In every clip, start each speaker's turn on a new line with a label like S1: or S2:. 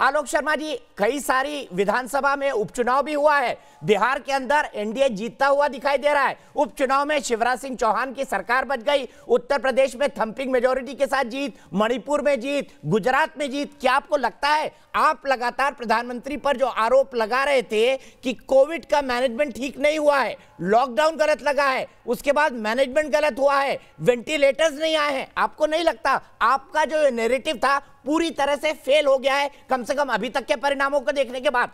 S1: आलोक शर्मा जी कई सारी विधानसभा में उपचुनाव भी हुआ है बिहार के अंदर एनडीए जीतता हुआ दिखाई दे रहा है उपचुनाव में शिवराज सिंह चौहान की सरकार बच गई उत्तर प्रदेश में थंपिंग मेजोरिटी के साथ जीत मणिपुर में जीत गुजरात में जीत क्या आपको लगता है आप लगातार प्रधानमंत्री पर जो आरोप लगा रहे थे कि कोविड का मैनेजमेंट ठीक नहीं हुआ है लॉकडाउन गलत लगा है उसके बाद मैनेजमेंट गलत हुआ है वेंटिलेटर्स नहीं आए हैं आपको नहीं लगता आपका जो नेरेटिव था पूरी तरह से फेल हो गया है कम कम से कम अभी तक के परिणामों को देखने के बाद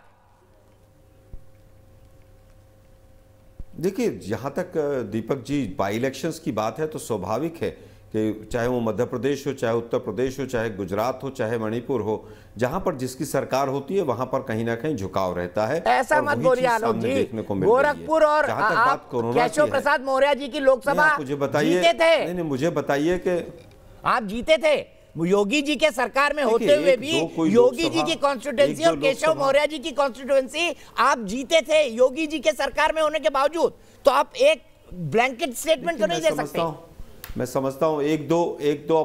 S2: देखिए जहां तक दीपक जी बाई इलेक्शन की बात है तो स्वाभाविक है कि चाहे वो मध्य प्रदेश हो चाहे उत्तर प्रदेश हो चाहे गुजरात हो चाहे मणिपुर हो जहां पर जिसकी सरकार होती है वहां पर कहीं ना कहीं झुकाव रहता है ऐसा मत बोलिए गोरखपुर और आप केशव प्रसाद
S1: मौर्य जी की लोकसभा मुझे बताइए नहीं,
S2: नहीं मुझे बताइए
S1: कि आप जीते थे योगी जी के सरकार में होते हुए भी योगी जी की कॉन्स्टिट्युएंसी और केशव मौर्य जी की कॉन्स्टिट्युएंसी आप जीते थे योगी जी के सरकार में होने के बावजूद तो आप एक ब्लैंकेट स्टेटमेंट तो नहीं दे सकते
S2: मैं समझता हूँ एक दो एक दो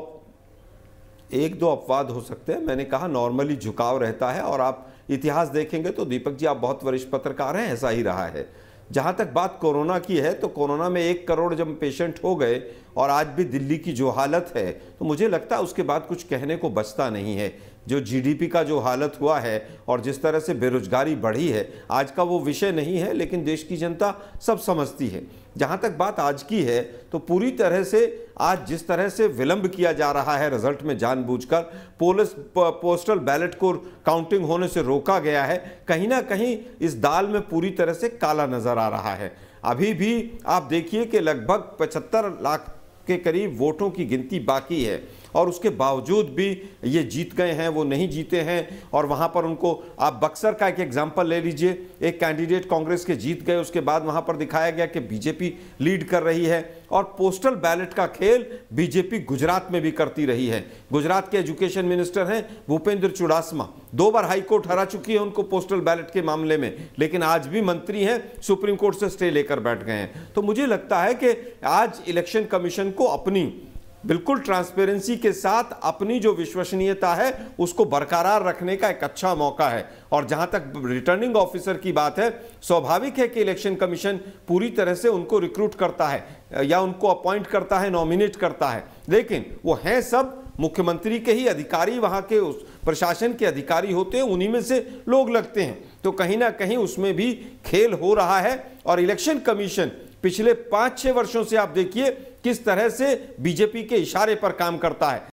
S2: एक दो अपवाद हो सकते हैं मैंने कहा नॉर्मली झुकाव रहता है और आप इतिहास देखेंगे तो दीपक जी आप बहुत वरिष्ठ पत्रकार हैं ऐसा ही रहा है जहाँ तक बात कोरोना की है तो कोरोना में एक करोड़ जब पेशेंट हो गए और आज भी दिल्ली की जो हालत है तो मुझे लगता है उसके बाद कुछ कहने को बचता नहीं है जो जीडीपी का जो हालत हुआ है और जिस तरह से बेरोजगारी बढ़ी है आज का वो विषय नहीं है लेकिन देश की जनता सब समझती है जहाँ तक बात आज की है तो पूरी तरह से आज जिस तरह से विलंब किया जा रहा है रिजल्ट में जानबूझकर पोलिस पोस्टल बैलेट को काउंटिंग होने से रोका गया है कहीं ना कहीं इस दाल में पूरी तरह से काला नज़र आ रहा है अभी भी आप देखिए कि लगभग पचहत्तर लाख के करीब वोटों की गिनती बाकी है और उसके बावजूद भी ये जीत गए हैं वो नहीं जीते हैं और वहाँ पर उनको आप बक्सर का एक एग्जाम्पल ले लीजिए एक कैंडिडेट कांग्रेस के जीत गए उसके बाद वहाँ पर दिखाया गया कि बीजेपी लीड कर रही है और पोस्टल बैलेट का खेल बीजेपी गुजरात में भी करती रही है गुजरात के एजुकेशन मिनिस्टर हैं भूपेंद्र चुड़ासमा दो बार हाईकोर्ट हरा चुकी है उनको पोस्टल बैलेट के मामले में लेकिन आज भी मंत्री हैं सुप्रीम कोर्ट से स्टे लेकर बैठ गए हैं तो मुझे लगता है कि आज इलेक्शन कमीशन को अपनी बिल्कुल ट्रांसपेरेंसी के साथ अपनी जो विश्वसनीयता है उसको बरकरार रखने का एक अच्छा मौका है और जहां तक रिटर्निंग ऑफिसर की बात है स्वाभाविक है कि इलेक्शन कमीशन पूरी तरह से उनको रिक्रूट करता है या उनको अपॉइंट करता है नॉमिनेट करता है लेकिन वो हैं सब मुख्यमंत्री के ही अधिकारी वहाँ के उस प्रशासन के अधिकारी होते हैं उन्हीं में से लोग लगते हैं तो कहीं ना कहीं उसमें भी खेल हो रहा है और इलेक्शन कमीशन पिछले पांच छह वर्षों से आप देखिए किस तरह से बीजेपी के इशारे पर काम करता है